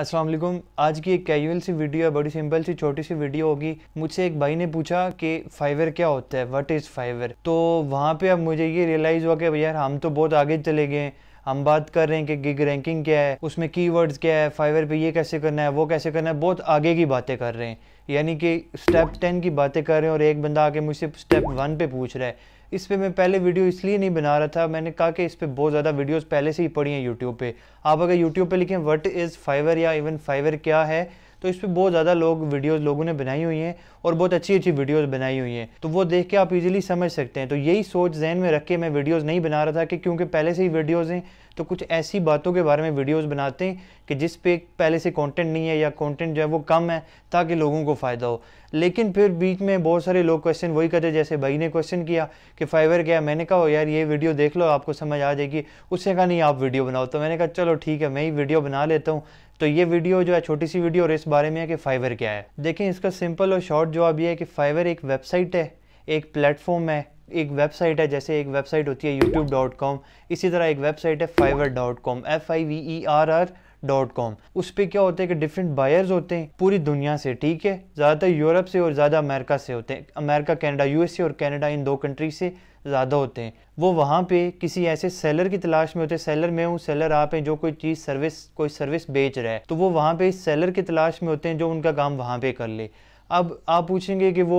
अस्सलाम वालेकुम आज की एक कैजुअल सी वीडियो है बड़ी सिंपल सी छोटी सी वीडियो होगी मुझसे एक भाई ने पूछा कि फाइवर क्या होता है व्हाट इज़ फाइवर तो वहाँ पे अब मुझे ये रियलाइज़ हुआ कि यार हम तो बहुत आगे चले गए हम बात कर रहे हैं कि गिग रैंकिंग क्या है उसमें कीवर्ड्स क्या है फाइवर पे ये कैसे करना है वो कैसे करना है बहुत आगे की बातें कर रहे हैं यानी कि स्टेप टेन की बातें कर रहे हैं और एक बंदा आके मुझसे स्टेप वन पे पूछ रहा है इस पर मैं पहले वीडियो इसलिए नहीं बना रहा था मैंने कहा कि इस पर बहुत ज़्यादा वीडियोस पहले से ही पड़ी हैं यूट्यूब पे आप अगर यूट्यूब पे लिखें व्हाट इज़ फाइवर या इवन फाइवर क्या है तो इस पर बहुत ज़्यादा लोग वीडियोस लोगों ने बनाई हुई हैं और बहुत अच्छी अच्छी वीडियोस बनाई हुई हैं तो वो देख के आप इजीली समझ सकते हैं तो यही सोच जहन में रख के मैं वीडियोस नहीं बना रहा था कि क्योंकि पहले से ही वीडियोस हैं तो कुछ ऐसी बातों के बारे में वीडियोस बनाते हैं कि जिस पे पहले से कंटेंट नहीं है या कंटेंट जो है वो कम है ताकि लोगों को फ़ायदा हो लेकिन फिर बीच में बहुत सारे लोग क्वेश्चन वही करते जैसे भाई ने क्वेश्चन किया कि फाइवर क्या मैंने कहा यार ये वीडियो देख लो आपको समझ आ जाएगी उससे कहा नहीं आप वीडियो बनाओ तो मैंने कहा चलो ठीक है मैं ही वीडियो बना लेता हूँ तो ये वीडियो जो है छोटी सी वीडियो और इस बारे में है कि फाइवर क्या है देखें इसका सिंपल और शॉर्ट जवाब ये है कि फाइवर एक वेबसाइट है एक प्लेटफॉर्म है एक वेबसाइट है जैसे एक वेबसाइट होती है यूट्यूब डॉट कॉम इसी तरह एक वेबसाइट है Fiverr dot com F I V E R R dot com उस पर क्या होता है कि डिफरेंट बायर्स होते हैं पूरी दुनिया से ठीक है ज़्यादातर यूरोप से और ज़्यादा अमेरिका से होते हैं अमेरिका कैनेडा यू और कैनेडा इन दो कंट्री से ज़्यादा होते हैं वो वहाँ पे किसी ऐसे सेलर की तलाश में होते हैं सेलर में हूँ सेलर आप हैं जो कोई चीज़ सर्विस कोई सर्विस बेच रहा है तो वो वहाँ पे इस सेलर की तलाश में होते हैं जो उनका काम वहाँ पे कर ले अब आप पूछेंगे कि वो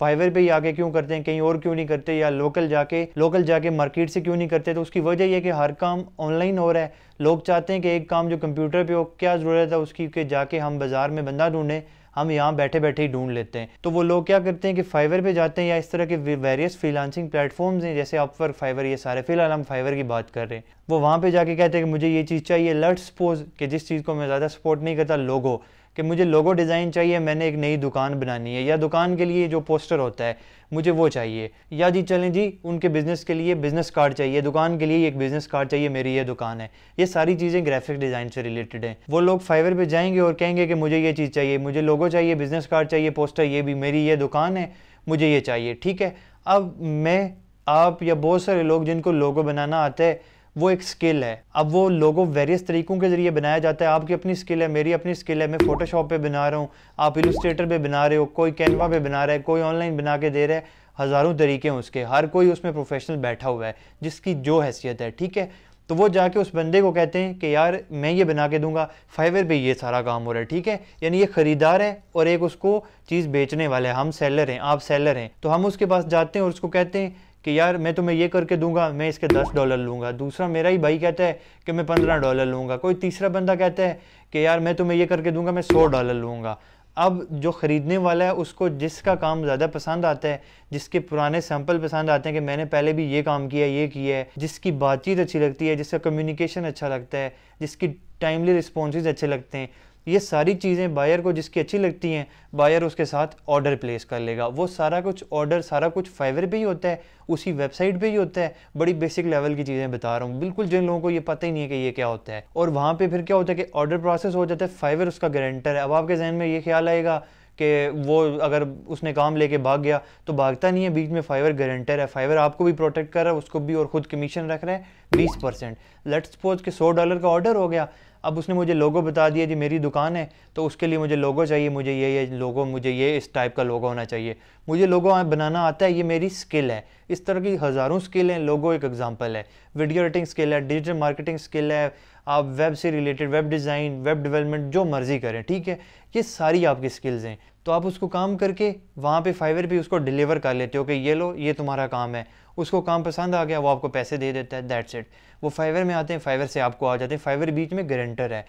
फाइवर पे ही आके क्यों करते हैं कहीं और क्यों नहीं करते या लोकल जाके लोकल जाके मार्केट से क्यों नहीं करते तो उसकी वजह यह कि हर काम ऑनलाइन हो रहा है लोग चाहते हैं कि एक काम जो कंप्यूटर पे हो क्या ज़रूरत है उसकी कि जाके हम बाज़ार में बंदा ढूंढें हम यहाँ बैठे बैठे ही ढूंढ लेते हैं तो वो लोग क्या करते हैं कि फाइवर पे जाते हैं या इस तरह के वेरियस फ्रीलांसिंग प्लेटफॉर्म्स हैं जैसे अपवर्क फाइवर ये सारे फिलहाल हम फाइवर की बात कर रहे हैं वो वहाँ पे जाके कहते हैं कि मुझे ये चीज़ चाहिए लेट सपोज कि जिस चीज़ को मैं ज़्यादा सपोर्ट नहीं करता लोगो कि मुझे लोगो डिज़ाइन चाहिए मैंने एक नई दुकान बनानी है या दुकान के लिए जो पोस्टर होता है मुझे वो चाहिए या जी चलें जी उनके बिज़नेस के लिए बिज़नेस कार्ड चाहिए दुकान के लिए एक बिज़नेस कार्ड चाहिए मेरी ये दुकान है ये सारी चीज़ें ग्राफिक डिज़ाइन से रिलेटेड हैं वो लोग फाइवर पर जाएंगे और कहेंगे कि मुझे ये चीज़ चाहिए मुझे लोगो चाहिए बिज़नेस कार्ड चाहिए पोस्टर ये भी मेरी ये दुकान है मुझे ये चाहिए ठीक है अब मैं आप या बहुत सारे लोग जिनको लोगो बनाना आता है वो एक स्किल है अब वो लोगों वेरियस तरीकों के जरिए बनाया जाता है आपकी अपनी स्किल है मेरी अपनी स्किल है मैं फोटोशॉप पे बना रहा हूँ आप इलस्ट्रेटर पे बना रहे हो कोई कैनवा पे बना रहा है कोई ऑनलाइन बना के दे रहा है हज़ारों तरीके हैं उसके हर कोई उसमें प्रोफेशनल बैठा हुआ है जिसकी जो हैसियत है ठीक है तो वो जाके उस बंदे को कहते हैं कि यार मैं ये बना के दूंगा फाइवर पे ये सारा काम हो रहा है ठीक है यानी ये ख़रीदार है और एक उसको चीज़ बेचने वाले हैं हम सेलर हैं आप सेलर हैं तो हम उसके पास जाते हैं और उसको कहते हैं कि यार मैं तुम्हें ये करके दूंगा मैं इसके दस डॉलर लूँगा दूसरा मेरा ही भाई कहता है कि मैं पंद्रह डॉलर लूँगा कोई तीसरा बंदा कहता है कि यार मैं तुम्हें ये करके दूंगा मैं सौ डॉलर लूँगा अब जो ख़रीदने वाला है उसको जिसका काम ज़्यादा पसंद आता है जिसके पुराने सैंपल पसंद आते हैं कि मैंने पहले भी ये काम किया ये किया है जिसकी बातचीत अच्छी लगती है जिसका कम्युनिकेशन अच्छा लगता है जिसकी टाइमली रिस्पॉन्स अच्छे लगते हैं ये सारी चीज़ें बायर को जिसकी अच्छी लगती हैं बायर उसके साथ ऑर्डर प्लेस कर लेगा वो सारा कुछ ऑर्डर सारा कुछ फाइवर पे ही होता है उसी वेबसाइट पे ही होता है बड़ी बेसिक लेवल की चीज़ें बता रहा हूँ बिल्कुल जिन लोगों को ये पता ही नहीं है कि ये क्या होता है और वहाँ पर फिर क्या होता है कि ऑर्डर प्रोसेस हो जाता है फाइवर उसका गारंटर है अब आपके जहन में ये ख्याल आएगा कि वो अगर उसने काम लेके भाग गया तो भागता नहीं है बीच में फाइवर गारंटर है फाइवर आपको भी प्रोटेक्ट कर रहा है उसको भी और खुद कमीशन रख रहा है बीस परसेंट लेट सपोज के सौ डॉलर का ऑर्डर हो गया अब उसने मुझे लोगो बता दिया जी मेरी दुकान है तो उसके लिए मुझे लोगो चाहिए मुझे ये ये लोगो मुझे ये इस टाइप का लोगो होना चाहिए मुझे लोगो बनाना आता है ये मेरी स्किल है इस तरह की हज़ारों स्किल हैं लोगो एक एग्जांपल है वीडियो एडिटिंग स्किल है डिजिटल मार्केटिंग स्किल है आप वेब से related web design web development जो मर्ज़ी करें ठीक है ये सारी आपकी स्किल्स हैं तो आप उसको काम करके वहाँ पे फाइवर पे उसको डिलीवर कर लेते हो कि ये लो ये तुम्हारा काम है उसको काम पसंद आ गया वो आपको पैसे दे देता है दैट्स इट वो फाइवर में आते हैं फाइवर से आपको आ जाते हैं फाइवर बीच में गारंटर है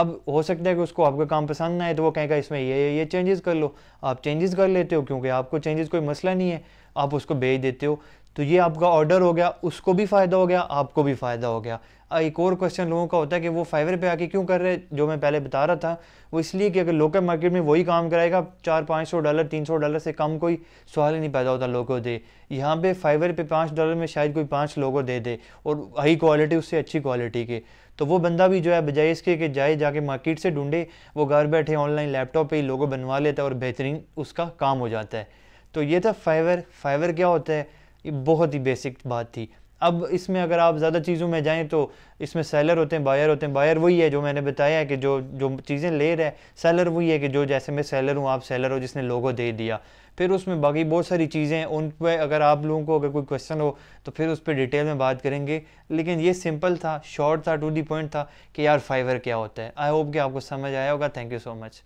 अब हो सकता है कि उसको आपका काम पसंद ना आए तो वो कहेगा इसमें ये ये चेंजेस कर लो आप चेंजेस कर लेते हो क्योंकि आपको चेंजेस कोई मसला नहीं है आप उसको भेज देते हो तो ये आपका ऑर्डर हो गया उसको भी फ़ायदा हो गया आपको भी फ़ायदा हो गया एक और क्वेश्चन लोगों का होता है कि वो फाइवर पे आके क्यों कर रहे हैं जो मैं पहले बता रहा था वो इसलिए कि अगर लोकल मार्केट में वही काम कराएगा चार पाँच सौ डॉलर तीन सौ डॉलर से कम कोई सवाल ही नहीं पैदा होता लोगों दे यहाँ पे फाइवर पे पाँच डॉलर में शायद कोई पाँच लोगों दे दे और हाई क्वालिटी उससे अच्छी क्वालिटी के तो वो बंदा भी जो है बजाय इसके कि जाए जाके मार्केट से ढूंढे वो घर बैठे ऑनलाइन लैपटॉप पर ही लोगो बनवा लेता है और बेहतरीन उसका काम हो जाता है तो ये था फाइवर फाइवर क्या होता है ये बहुत ही बेसिक बात थी अब इसमें अगर आप ज़्यादा चीज़ों में जाएँ तो इसमें सेलर होते हैं बायर होते हैं बायर वही है जो मैंने बताया है कि जो जो चीज़ें ले रहे हैं सेलर वही है कि जो जैसे मैं सेलर हूँ आप सेलर हो जिसने लोगों दे दिया फिर उसमें बाकी बहुत सारी चीज़ें उन पर अगर आप लोगों को अगर कोई क्वेश्चन हो तो फिर उस पर डिटेल में बात करेंगे लेकिन ये सिंपल था शॉर्ट था टू दी पॉइंट था कि यार फाइवर क्या होता है आई होप कि आपको समझ आया होगा थैंक यू सो मच